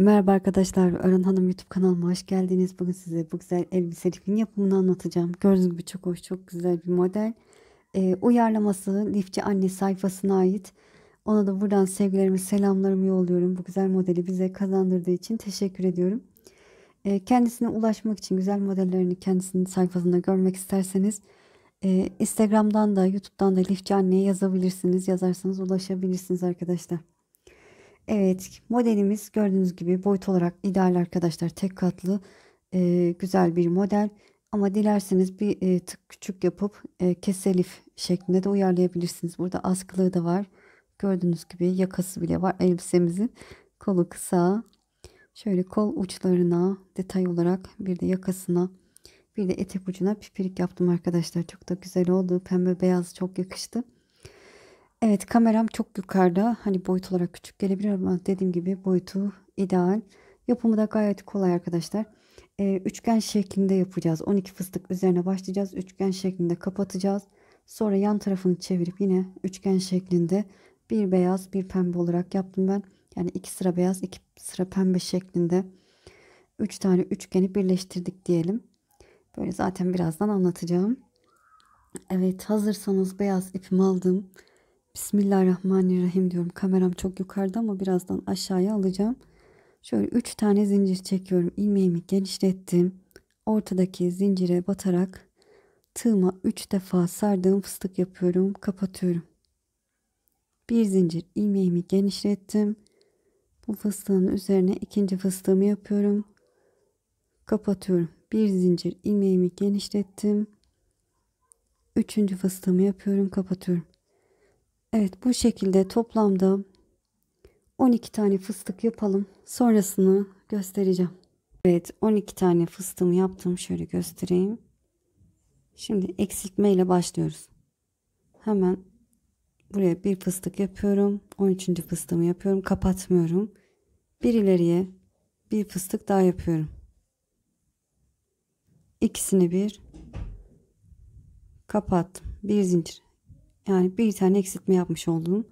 Merhaba arkadaşlar, Ören Hanım YouTube kanalıma hoş geldiniz. Bugün size bu güzel elbise lifin yapımını anlatacağım. Gördüğünüz gibi çok hoş, çok güzel bir model. Ee, uyarlaması Lifçi Anne sayfasına ait. Ona da buradan sevgilerimi, selamlarımı yolluyorum. Bu güzel modeli bize kazandırdığı için teşekkür ediyorum. Ee, kendisine ulaşmak için güzel modellerini kendisinin sayfasında görmek isterseniz e, Instagram'dan da YouTube'dan da Lifçi Anne'ye yazabilirsiniz. Yazarsanız ulaşabilirsiniz arkadaşlar. Evet modelimiz gördüğünüz gibi boyut olarak ideal arkadaşlar tek katlı e, güzel bir model. Ama dilerseniz bir e, tık küçük yapıp e, keselif şeklinde de uyarlayabilirsiniz. Burada askılığı da var. Gördüğünüz gibi yakası bile var elbisemizin. Kolu kısa. Şöyle kol uçlarına detay olarak bir de yakasına bir de etek ucuna pipirik yaptım arkadaşlar. Çok da güzel oldu. Pembe beyaz çok yakıştı. Evet kameram çok yukarıda. Hani boyut olarak küçük gelebilir ama dediğim gibi boyutu ideal. Yapımı da gayet kolay arkadaşlar. Ee, üçgen şeklinde yapacağız. 12 fıstık üzerine başlayacağız. Üçgen şeklinde kapatacağız. Sonra yan tarafını çevirip yine üçgen şeklinde bir beyaz bir pembe olarak yaptım ben. Yani iki sıra beyaz iki sıra pembe şeklinde üç tane üçgeni birleştirdik diyelim. Böyle zaten birazdan anlatacağım. Evet hazırsanız beyaz ipimi aldım. Bismillahirrahmanirrahim diyorum. Kameram çok yukarıda ama birazdan aşağıya alacağım. Şöyle 3 tane zincir çekiyorum. İlmeğimi genişlettim. Ortadaki zincire batarak tığıma 3 defa sardığım fıstık yapıyorum. Kapatıyorum. Bir zincir ilmeğimi genişlettim. Bu fıstığın üzerine ikinci fıstığımı yapıyorum. Kapatıyorum. Bir zincir ilmeğimi genişlettim. Üçüncü fıstığımı yapıyorum. Kapatıyorum. Evet bu şekilde toplamda 12 tane fıstık yapalım. Sonrasını göstereceğim. Evet 12 tane fıstığımı yaptım. Şöyle göstereyim. Şimdi eksiltme ile başlıyoruz. Hemen buraya bir fıstık yapıyorum. 13. fıstığımı yapıyorum. Kapatmıyorum. Bir ileriye bir fıstık daha yapıyorum. İkisini bir kapat. Bir zincir yani bir tane eksiltme yapmış oldum.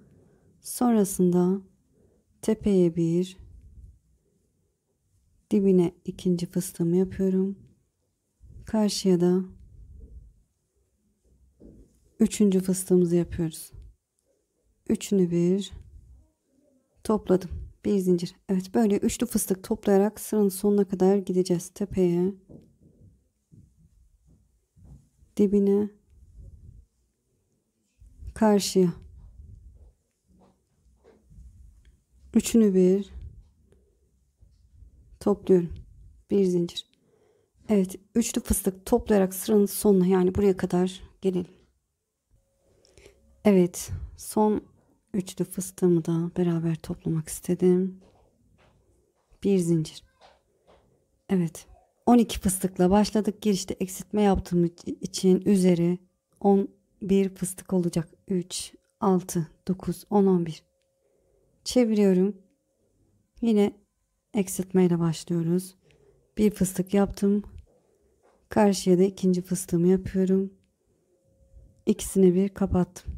Sonrasında tepeye bir dibine ikinci fıstığımı yapıyorum. Karşıya da üçüncü fıstığımızı yapıyoruz. Üçünü bir topladım. Bir zincir. Evet böyle üçlü fıstık toplayarak sıranın sonuna kadar gideceğiz. Tepeye, dibine, karşıya. Üçünü bir topluyorum. Bir zincir. Evet, üçlü fıstık toplayarak sıranın sonuna yani buraya kadar gelelim. Evet, son üçlü fıstığımı da beraber toplamak istedim. Bir zincir. Evet. 12 fıstıkla başladık. Girişte eksiltme yaptığım için üzeri 10 bir fıstık olacak. 3, 6, 9, 10, 11. Çeviriyorum. Yine eksiltmeyle başlıyoruz. Bir fıstık yaptım. Karşıya da ikinci fıstığımı yapıyorum. İkisini bir kapattım.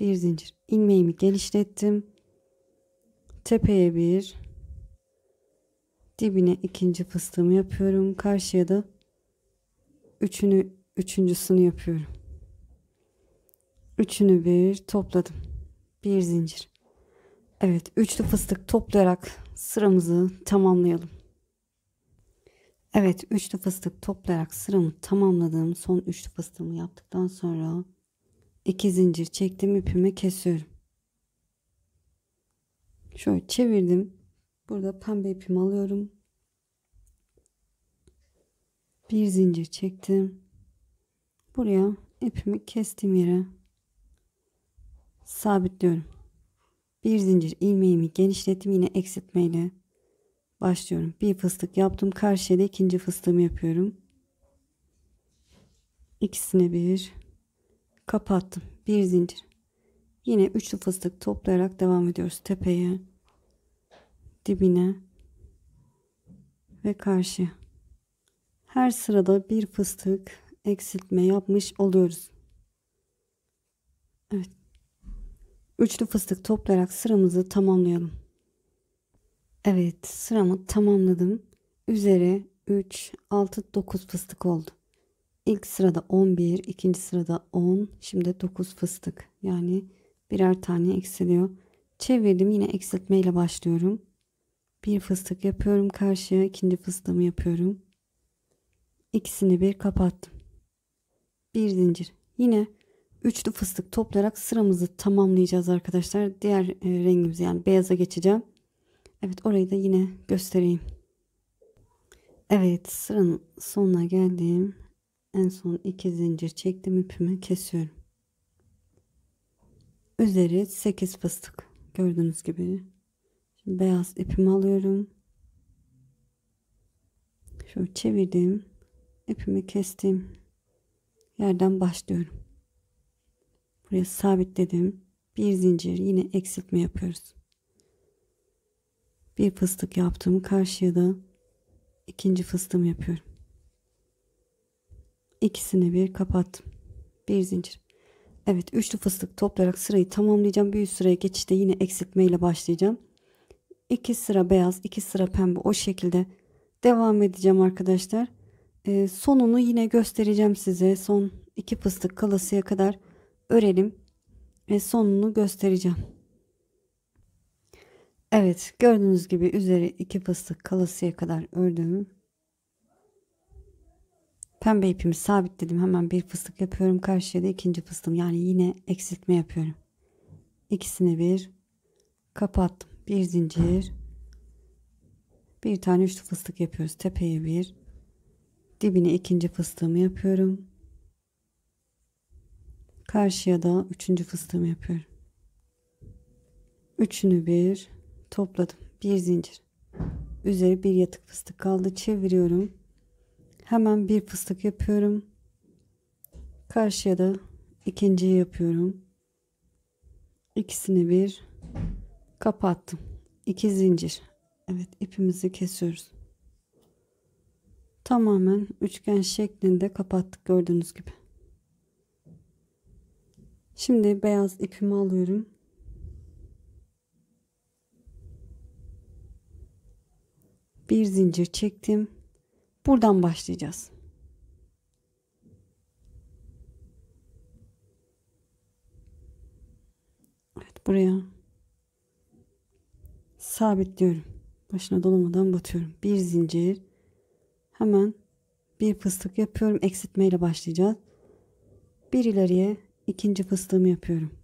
Bir zincir. İlmeğimi genişlettim. Tepeye bir. Dibine ikinci fıstığımı yapıyorum. Karşıya da üçünü, üçüncüsünü yapıyorum. Üçünü bir topladım. Bir zincir. Evet, üçlü fıstık toplayarak sıramızı tamamlayalım. Evet, üçlü fıstık toplayarak sıramı tamamladım. Son üçlü fıstığımı yaptıktan sonra iki zincir çektim, ipimi kesiyorum. Şöyle çevirdim. Burada pembe ipimi alıyorum. Bir zincir çektim. Buraya ipimi kestiğim yere sabitliyorum. Bir zincir ilmeğimi genişlettim yine eksiltmeyle başlıyorum. Bir fıstık yaptım. Karşıya da ikinci fıstığımı yapıyorum. İkisine bir kapattım. Bir zincir. Yine üçlü fıstık toplayarak devam ediyoruz. Tepeye, dibine ve karşı. Her sırada bir fıstık eksiltme yapmış oluyoruz. Evet Üçlü fıstık toplayarak sıramızı tamamlayalım. Evet sıramı tamamladım. Üzeri 3, 6, 9 fıstık oldu. İlk sırada 11, ikinci sırada 10, şimdi 9 fıstık. Yani birer tane eksiliyor. Çevirdim yine eksiltmeyle başlıyorum. Bir fıstık yapıyorum karşıya, ikinci fıstığımı yapıyorum. İkisini bir kapattım. Bir zincir. Yine üçlü fıstık toplayarak sıramızı tamamlayacağız arkadaşlar. Diğer e, rengimiz yani beyaza geçeceğim. Evet orayı da yine göstereyim. Evet sıranın sonuna geldim. En son iki zincir çektim ipimi kesiyorum. Üzeri 8 fıstık gördüğünüz gibi. Şimdi beyaz ipimi alıyorum. Şöyle çevirdim. İpimi kestim. Yerden başlıyorum. Buraya sabitledim. Bir zincir yine eksiltme yapıyoruz. Bir fıstık yaptım. Karşıya da ikinci fıstığımı yapıyorum. İkisini bir kapattım. Bir zincir. Evet üçlü fıstık toplayarak sırayı tamamlayacağım. Bir üst sıraya geçişte yine eksiltme ile başlayacağım. İki sıra beyaz, iki sıra pembe o şekilde devam edeceğim arkadaşlar. Ee, sonunu yine göstereceğim size. Son iki fıstık kalasıya kadar örelim ve sonunu göstereceğim. Evet gördüğünüz gibi üzeri iki fıstık kalasıya kadar ördüm. Pembe ipimi sabitledim. Hemen bir fıstık yapıyorum. Karşıya da ikinci fıstığım. Yani yine eksiltme yapıyorum. İkisini bir kapattım. Bir zincir. Bir tane üçlü fıstık yapıyoruz. Tepeye bir. Dibine ikinci fıstığımı yapıyorum. Karşıya da üçüncü fıstığımı yapıyorum. Üçünü bir topladım. Bir zincir. Üzeri bir yatık fıstık kaldı. Çeviriyorum. Hemen bir fıstık yapıyorum. Karşıya da ikinciyi yapıyorum. İkisini bir kapattım. İki zincir. Evet ipimizi kesiyoruz. Tamamen üçgen şeklinde kapattık gördüğünüz gibi. Şimdi beyaz ipimi alıyorum. Bir zincir çektim. Buradan başlayacağız. Evet buraya sabitliyorum. Başına dolamadan batıyorum. Bir zincir. Hemen bir fıstık yapıyorum. Eksiltmeyle başlayacağız. Bir ileriye ikinci fıstığımı yapıyorum.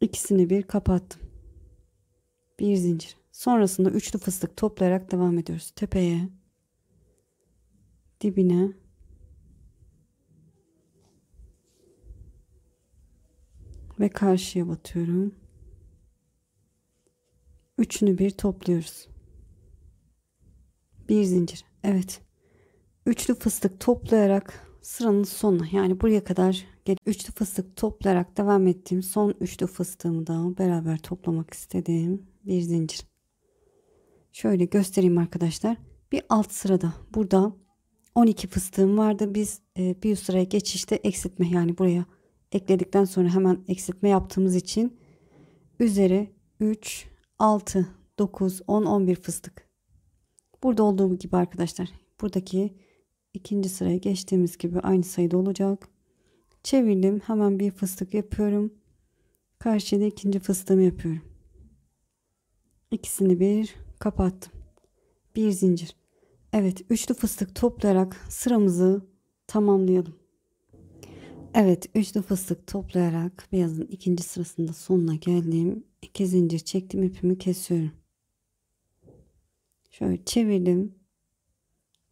İkisini bir kapattım. Bir zincir. Sonrasında üçlü fıstık toplayarak devam ediyoruz. Tepeye, dibine, ve karşıya batıyorum. Üçünü bir topluyoruz. Bir zincir. Evet. Üçlü fıstık toplayarak sıranın sonu yani buraya kadar üçlü fıstık toplayarak devam ettiğim son üçlü fıstığımı da beraber toplamak istediğim bir zincir. Şöyle göstereyim arkadaşlar. Bir alt sırada burada 12 fıstığım vardı. Biz e, bir üst sıraya geçişte eksiltme yani buraya ekledikten sonra hemen eksiltme yaptığımız için üzeri 3, 6, 9, 10, 11 fıstık. Burada olduğum gibi arkadaşlar buradaki ikinci sıraya geçtiğimiz gibi aynı sayıda olacak. Çevirdim. Hemen bir fıstık yapıyorum. Karşıya da ikinci fıstığımı yapıyorum. İkisini bir kapattım. Bir zincir. Evet, üçlü fıstık toplayarak sıramızı tamamlayalım. Evet, üçlü fıstık toplayarak beyazın ikinci sırasında sonuna geldim. İki zincir çektim, ipimi kesiyorum. Şöyle çevirdim.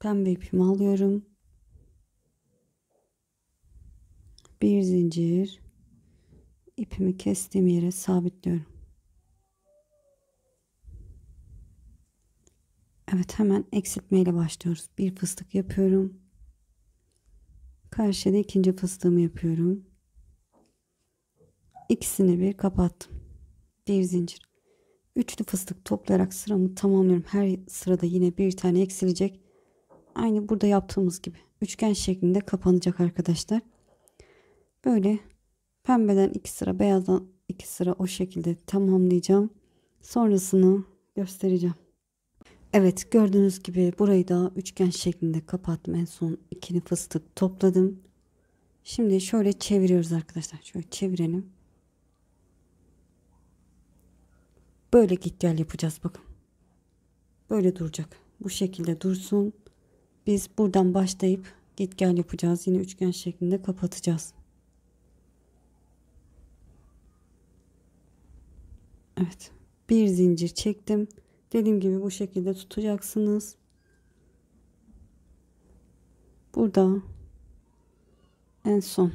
Pembe ipimi alıyorum. Bir zincir ipimi kestiğim yere sabitliyorum. Evet hemen eksiltmeyle başlıyoruz. Bir fıstık yapıyorum. Karşıda ikinci fıstığımı yapıyorum. İkisini bir kapattım. Bir zincir. Üçlü fıstık toplayarak sıramı tamamlıyorum. Her sırada yine bir tane eksilecek aynı burada yaptığımız gibi üçgen şeklinde kapanacak arkadaşlar. Böyle pembeden iki sıra beyazdan iki sıra o şekilde tamamlayacağım. Sonrasını göstereceğim. Evet gördüğünüz gibi burayı da üçgen şeklinde kapattım. En son ikili fıstık topladım. Şimdi şöyle çeviriyoruz arkadaşlar. Şöyle çevirelim. Böyle git gel yapacağız bakın. Böyle duracak. Bu şekilde dursun. Biz buradan başlayıp git gel yapacağız. Yine üçgen şeklinde kapatacağız. Evet. Bir zincir çektim. Dediğim gibi bu şekilde tutacaksınız. Burada en son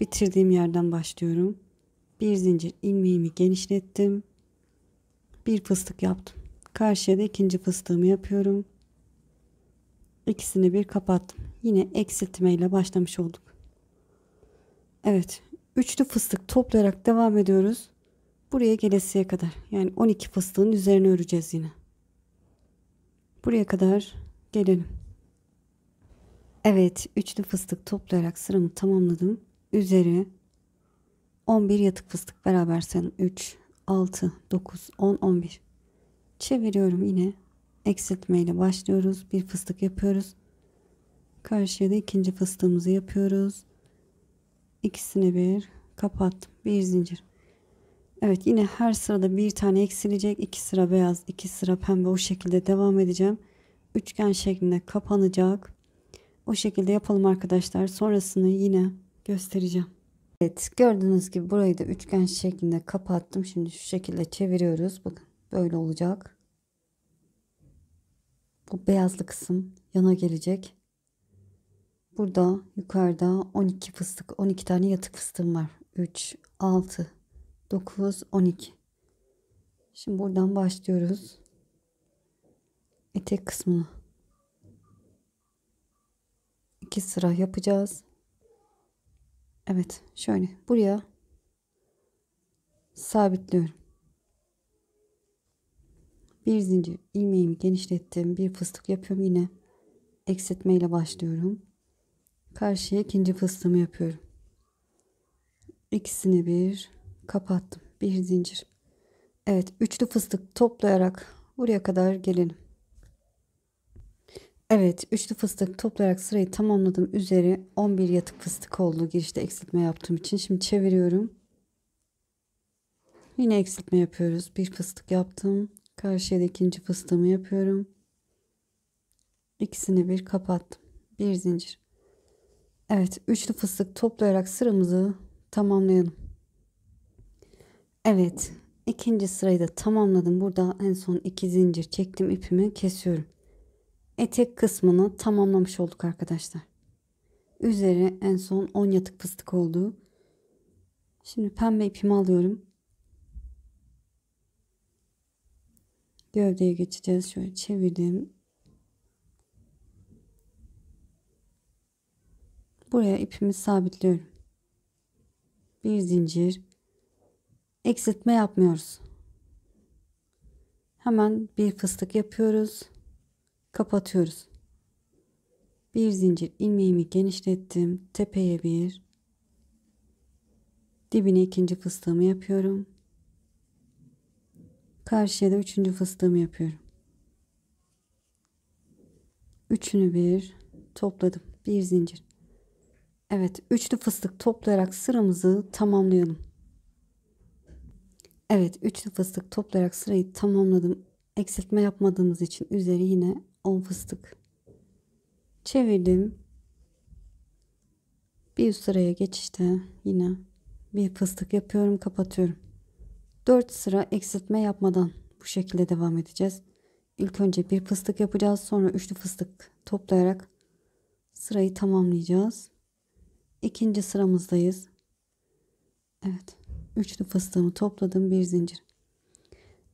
bitirdiğim yerden başlıyorum. Bir zincir ilmeğimi genişlettim. Bir fıstık yaptım. Karşıya da ikinci fıstığımı yapıyorum ikisini bir kapattım. Yine eksiltme ile başlamış olduk. Evet, üçlü fıstık toplayarak devam ediyoruz. Buraya gelesiye kadar yani 12 fıstığın üzerine öreceğiz yine. Buraya kadar gelelim. Evet, üçlü fıstık toplayarak sıramı tamamladım. Üzeri 11 yatık fıstık beraber sayalım. 3, 6, 9, 10, 11. Çeviriyorum yine eksiltmeyle başlıyoruz. Bir fıstık yapıyoruz. Karşıya da ikinci fıstığımızı yapıyoruz. İkisini bir kapattım. Bir zincir. Evet yine her sırada bir tane eksilecek. 2 sıra beyaz, iki sıra pembe o şekilde devam edeceğim. Üçgen şeklinde kapanacak. O şekilde yapalım arkadaşlar. Sonrasını yine göstereceğim. Evet gördüğünüz gibi burayı da üçgen şeklinde kapattım. Şimdi şu şekilde çeviriyoruz. Bakın böyle olacak. Bu beyazlı kısım yana gelecek. Burada yukarıda 12 fıstık, 12 tane yatık fıstığım var. 3, 6, 9, 12. Şimdi buradan başlıyoruz. Etek kısmını. 2 sıra yapacağız. Evet şöyle buraya sabitliyorum bir zincir ilmeğimi genişlettim bir fıstık yapıyorum yine eksiltme ile başlıyorum karşıya ikinci fıstığımı yapıyorum İkisini bir kapattım bir zincir Evet üçlü fıstık toplayarak buraya kadar gelelim Evet üçlü fıstık toplayarak sırayı tamamladım üzeri 11 yatık fıstık oldu girişte eksiltme yaptığım için şimdi çeviriyorum Yine eksiltme yapıyoruz. Bir fıstık yaptım. Karşıya da ikinci fıstığımı yapıyorum. İkisini bir kapattım. Bir zincir. Evet, üçlü fıstık toplayarak sıramızı tamamlayalım. Evet, ikinci sırayı da tamamladım. Burada en son iki zincir çektim ipimi kesiyorum. Etek kısmını tamamlamış olduk arkadaşlar. Üzeri en son 10 yatık fıstık oldu. Şimdi pembe ipimi alıyorum. gövdeye geçeceğiz. Şöyle çevirdim. Buraya ipimi sabitliyorum. Bir zincir. Eksiltme yapmıyoruz. Hemen bir fıstık yapıyoruz. Kapatıyoruz. Bir zincir ilmeğimi genişlettim. Tepeye bir. Dibine ikinci fıstığımı yapıyorum. Karşıya da üçüncü fıstığımı yapıyorum. Üçünü bir topladım. Bir zincir. Evet, üçlü fıstık toplayarak sıramızı tamamlayalım. Evet, üçlü fıstık toplayarak sırayı tamamladım. Eksiltme yapmadığımız için üzeri yine 10 fıstık. Çevirdim. Bir üst sıraya geçişte yine bir fıstık yapıyorum, kapatıyorum. 4 sıra eksiltme yapmadan bu şekilde devam edeceğiz. İlk önce bir fıstık yapacağız. Sonra üçlü fıstık toplayarak sırayı tamamlayacağız. İkinci sıramızdayız. Evet. Üçlü fıstığımı topladım. Bir zincir.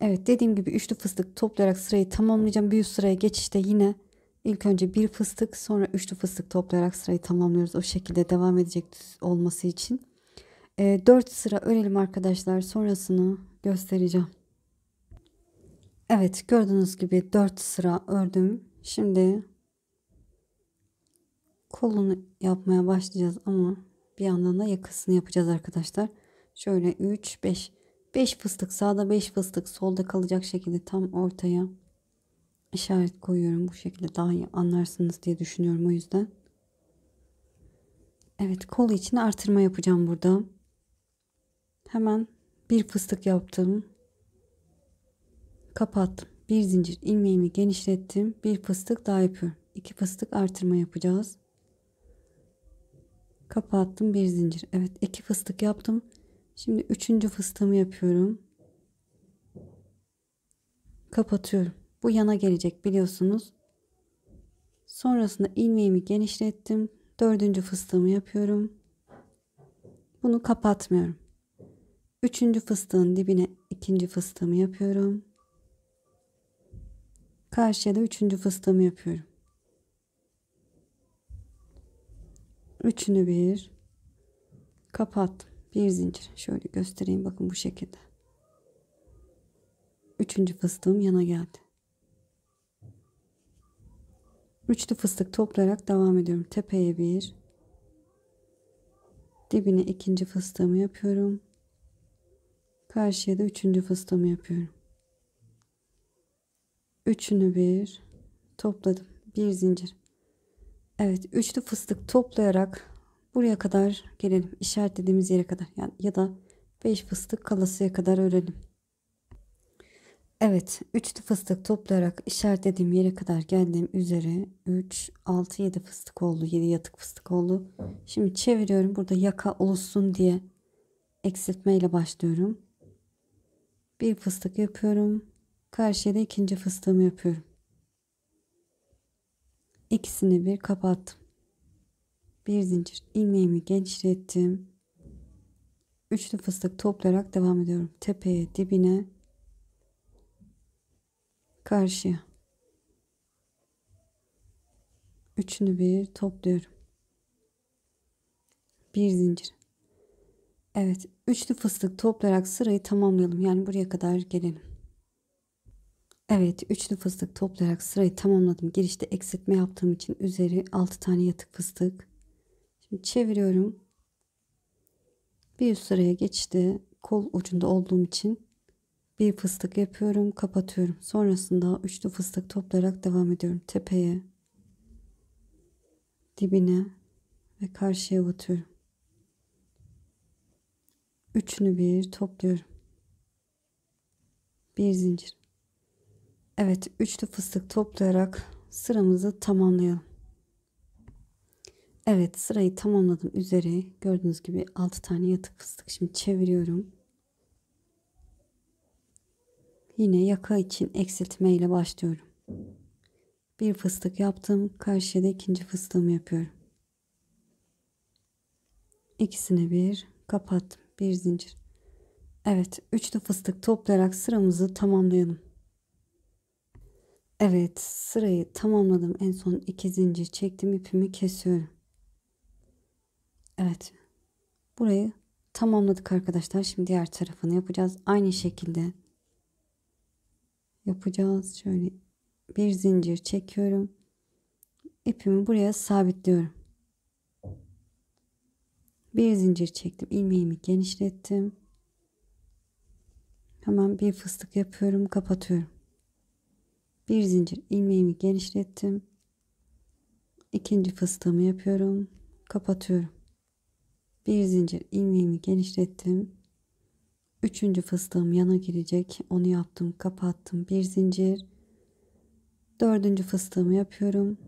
Evet dediğim gibi üçlü fıstık toplayarak sırayı tamamlayacağım. Bir üst sıraya geçişte yine ilk önce bir fıstık sonra üçlü fıstık toplayarak sırayı tamamlıyoruz. O şekilde devam edecek olması için e, ee, 4 sıra örelim arkadaşlar. Sonrasını göstereceğim. Evet gördüğünüz gibi 4 sıra ördüm. Şimdi kolunu yapmaya başlayacağız ama bir yandan da yakasını yapacağız arkadaşlar. Şöyle 3 5 5 fıstık sağda 5 fıstık solda kalacak şekilde tam ortaya işaret koyuyorum. Bu şekilde daha iyi anlarsınız diye düşünüyorum o yüzden. Evet kol için artırma yapacağım burada. Hemen bir fıstık yaptım. Kapattım. Bir zincir ilmeğimi genişlettim. Bir fıstık daha yapıyorum. İki fıstık artırma yapacağız. Kapattım bir zincir. Evet iki fıstık yaptım. Şimdi üçüncü fıstığımı yapıyorum. Kapatıyorum. Bu yana gelecek biliyorsunuz. Sonrasında ilmeğimi genişlettim. Dördüncü fıstığımı yapıyorum. Bunu kapatmıyorum. Üçüncü fıstığın dibine ikinci fıstığımı yapıyorum. Karşıya da üçüncü fıstığımı yapıyorum. Üçünü bir kapat, Bir zincir. Şöyle göstereyim bakın bu şekilde. Üçüncü fıstığım yana geldi. Üçlü fıstık toplayarak devam ediyorum. Tepeye bir. Dibine ikinci fıstığımı yapıyorum. Karşıya da üçüncü fıstığımı yapıyorum. Üçünü bir topladım. Bir zincir. Evet üçlü fıstık toplayarak buraya kadar gelelim. İşaretlediğimiz yere kadar. Yani ya da beş fıstık kalasıya kadar örelim. Evet, üçlü fıstık toplayarak işaretlediğim yere kadar geldiğim üzere 3, 6, 7 fıstık oldu. 7 yatık fıstık oldu. Şimdi çeviriyorum. Burada yaka olsun diye eksiltmeyle başlıyorum. Bir fıstık yapıyorum. Karşıya da ikinci fıstığımı yapıyorum. İkisini bir kapattım. Bir zincir ilmeğimi genişlettim. Üçlü fıstık toplayarak devam ediyorum. Tepeye, dibine, karşıya. Üçünü bir topluyorum. Bir zincir. Evet, üçlü fıstık toplayarak sırayı tamamlayalım. Yani buraya kadar gelelim. Evet, üçlü fıstık toplayarak sırayı tamamladım. Girişte eksiltme yaptığım için üzeri 6 tane yatık fıstık. Şimdi çeviriyorum. Bir üst sıraya geçti. Kol ucunda olduğum için bir fıstık yapıyorum, kapatıyorum. Sonrasında üçlü fıstık toplayarak devam ediyorum. Tepeye, dibine ve karşıya batıyorum. Üçünü bir topluyorum. Bir zincir. Evet üçlü fıstık toplayarak sıramızı tamamlayalım. Evet sırayı tamamladım üzeri. Gördüğünüz gibi 6 tane yatık fıstık. Şimdi çeviriyorum. Yine yaka için eksiltme ile başlıyorum. Bir fıstık yaptım. Karşıya da ikinci fıstığımı yapıyorum. İkisini bir kapattım bir zincir. Evet, üçlü fıstık toplayarak sıramızı tamamlayalım. Evet, sırayı tamamladım. En son iki zincir çektim, ipimi kesiyorum. Evet. Burayı tamamladık arkadaşlar. Şimdi diğer tarafını yapacağız. Aynı şekilde yapacağız. Şöyle bir zincir çekiyorum. İpimi buraya sabitliyorum. Bir zincir çektim. ilmeğimi genişlettim. Hemen bir fıstık yapıyorum. Kapatıyorum. Bir zincir ilmeğimi genişlettim. İkinci fıstığımı yapıyorum. Kapatıyorum. Bir zincir ilmeğimi genişlettim. Üçüncü fıstığım yana girecek. Onu yaptım. Kapattım. Bir zincir. Dördüncü fıstığımı yapıyorum.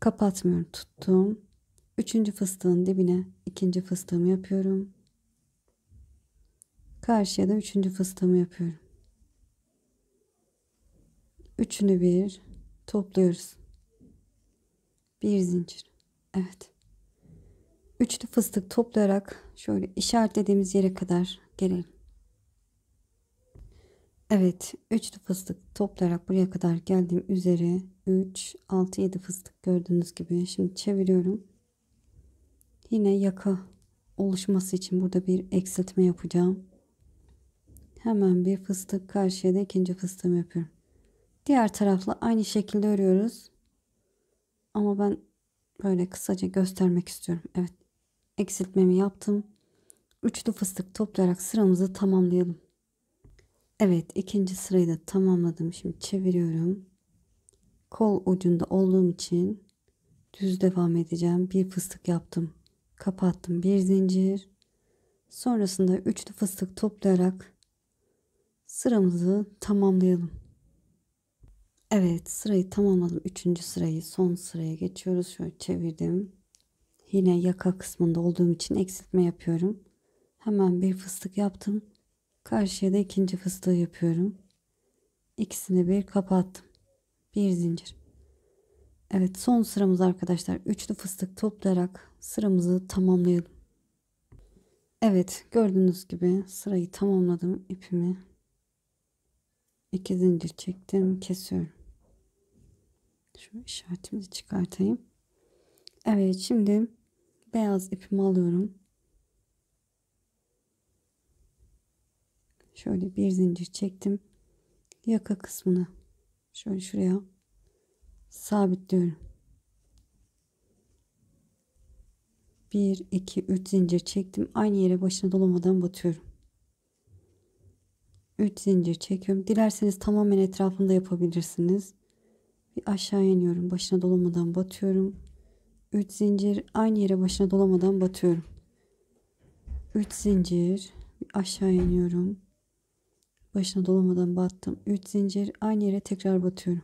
Kapatmıyorum. Tuttum. Üçüncü fıstığın dibine ikinci fıstığımı yapıyorum. Karşıya da üçüncü fıstığımı yapıyorum. Üçünü bir topluyoruz. Bir zincir. Evet. Üçlü fıstık toplayarak şöyle işaretlediğimiz yere kadar gelelim. Evet, üçlü fıstık toplayarak buraya kadar geldiğim üzere 3, 6, 7 fıstık gördüğünüz gibi. Şimdi çeviriyorum. Yine yaka oluşması için burada bir eksiltme yapacağım. Hemen bir fıstık karşıya da ikinci fıstığımı yapıyorum. Diğer tarafla aynı şekilde örüyoruz. Ama ben böyle kısaca göstermek istiyorum. Evet eksiltmemi yaptım. Üçlü fıstık toplayarak sıramızı tamamlayalım. Evet ikinci sırayı da tamamladım. Şimdi çeviriyorum. Kol ucunda olduğum için düz devam edeceğim. Bir fıstık yaptım kapattım bir zincir. Sonrasında üçlü fıstık toplayarak sıramızı tamamlayalım. Evet sırayı tamamladım. Üçüncü sırayı son sıraya geçiyoruz. Şöyle çevirdim. Yine yaka kısmında olduğum için eksiltme yapıyorum. Hemen bir fıstık yaptım. Karşıya da ikinci fıstığı yapıyorum. İkisini bir kapattım. Bir zincir. Evet son sıramız arkadaşlar. Üçlü fıstık toplayarak sıramızı tamamlayalım. Evet gördüğünüz gibi sırayı tamamladım ipimi. İki zincir çektim kesiyorum. Şu işaretimizi çıkartayım. Evet şimdi beyaz ipimi alıyorum. Şöyle bir zincir çektim. Yaka kısmını şöyle şuraya sabitliyorum. 1 2 3 zincir çektim. Aynı yere başına dolamadan batıyorum. 3 zincir çekiyorum. Dilerseniz tamamen etrafında yapabilirsiniz. Bir aşağı iniyorum. Başına dolamadan batıyorum. 3 zincir aynı yere başına dolamadan batıyorum. 3 zincir bir aşağı iniyorum. Başına dolamadan battım. 3 zincir aynı yere tekrar batıyorum.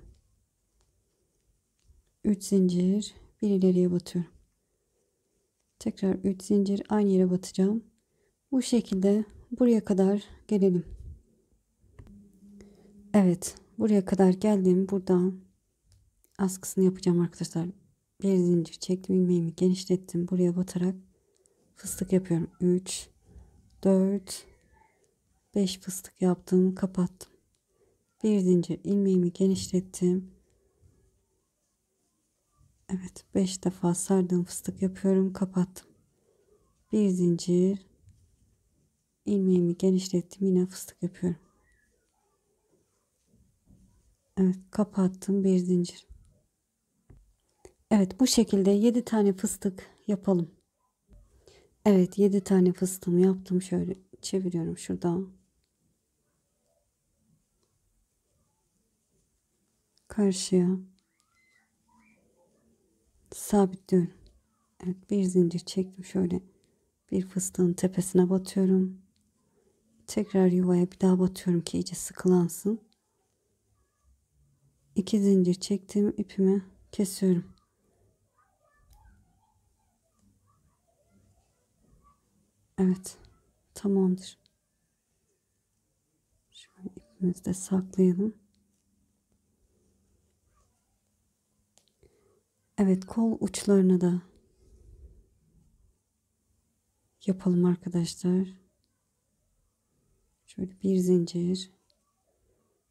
3 zincir bir ileriye batıyorum. Tekrar 3 zincir aynı yere batacağım. Bu şekilde buraya kadar gelelim. Evet buraya kadar geldim. Buradan askısını yapacağım arkadaşlar. Bir zincir çektim ilmeğimi genişlettim. Buraya batarak fıstık yapıyorum. 3, 4, 5 fıstık yaptım. Kapattım. Bir zincir ilmeğimi genişlettim. Evet 5 defa sardığım fıstık yapıyorum kapattım. Bir zincir ilmeğimi genişlettim yine fıstık yapıyorum. Evet kapattım bir zincir. Evet bu şekilde 7 tane fıstık yapalım. Evet 7 tane fıstığımı yaptım şöyle çeviriyorum şurada. Karşıya sabitliyorum. Evet bir zincir çektim şöyle bir fıstığın tepesine batıyorum. Tekrar yuvaya bir daha batıyorum ki iyice sıkılansın. İki zincir çektim ipimi kesiyorum. Evet tamamdır. Şöyle ipimizi de saklayalım. Evet kol uçlarını da yapalım arkadaşlar. Şöyle bir zincir.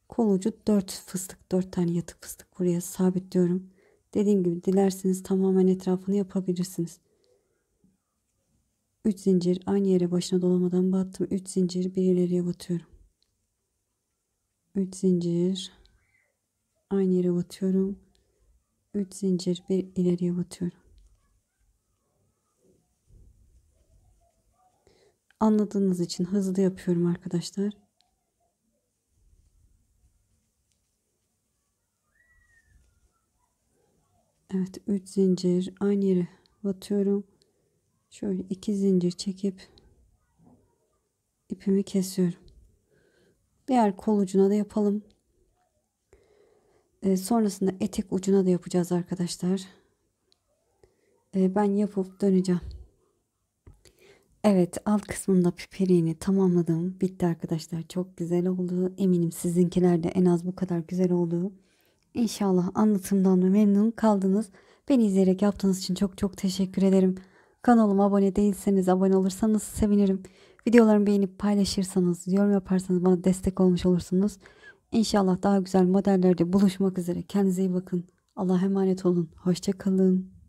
Kol ucu 4 fıstık 4 tane yatık fıstık buraya sabitliyorum. Dediğim gibi dilerseniz tamamen etrafını yapabilirsiniz. 3 zincir aynı yere başına dolamadan battım. 3 zincir bir ileriye batıyorum. 3 zincir aynı yere batıyorum. 3 zincir bir ileriye batıyorum. Anladığınız için hızlı yapıyorum arkadaşlar. Evet 3 zincir aynı yere batıyorum. Şöyle 2 zincir çekip ipimi kesiyorum. Diğer kol ucuna da yapalım. E, sonrasında etek ucuna da yapacağız arkadaşlar. E, ben yapıp döneceğim. Evet alt kısmında piperini tamamladım. Bitti arkadaşlar. Çok güzel oldu. Eminim sizinkiler de en az bu kadar güzel oldu. İnşallah anlatımdan da memnun kaldınız. Beni izleyerek yaptığınız için çok çok teşekkür ederim. Kanalıma abone değilseniz abone olursanız sevinirim. Videolarımı beğenip paylaşırsanız, yorum yaparsanız bana destek olmuş olursunuz. İnşallah daha güzel modellerde buluşmak üzere. Kendinize iyi bakın. Allah'a emanet olun. Hoşça kalın.